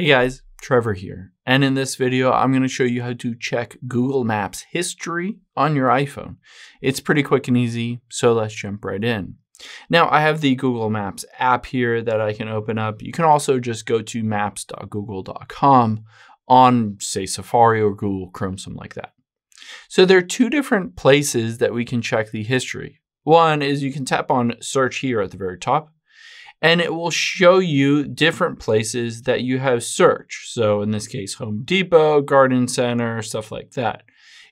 Hey guys, Trevor here. And in this video, I'm going to show you how to check Google Maps history on your iPhone. It's pretty quick and easy, so let's jump right in. Now I have the Google Maps app here that I can open up. You can also just go to maps.google.com on say Safari or Google Chrome, something like that. So there are two different places that we can check the history. One is you can tap on search here at the very top and it will show you different places that you have searched. So in this case, Home Depot, Garden Center, stuff like that.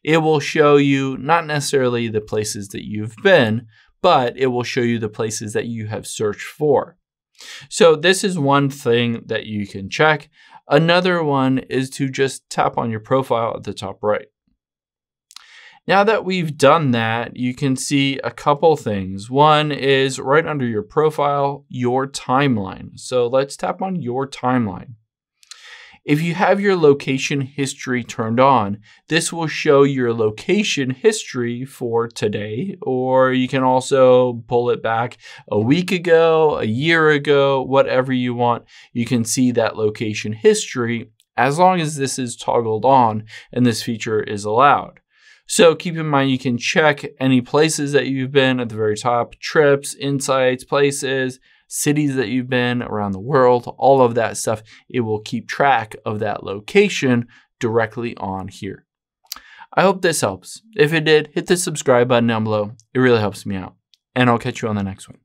It will show you not necessarily the places that you've been, but it will show you the places that you have searched for. So this is one thing that you can check. Another one is to just tap on your profile at the top right. Now that we've done that, you can see a couple things. One is right under your profile, your timeline. So let's tap on your timeline. If you have your location history turned on, this will show your location history for today, or you can also pull it back a week ago, a year ago, whatever you want. You can see that location history as long as this is toggled on and this feature is allowed. So keep in mind, you can check any places that you've been at the very top, trips, insights, places, cities that you've been around the world, all of that stuff. It will keep track of that location directly on here. I hope this helps. If it did, hit the subscribe button down below. It really helps me out. And I'll catch you on the next one.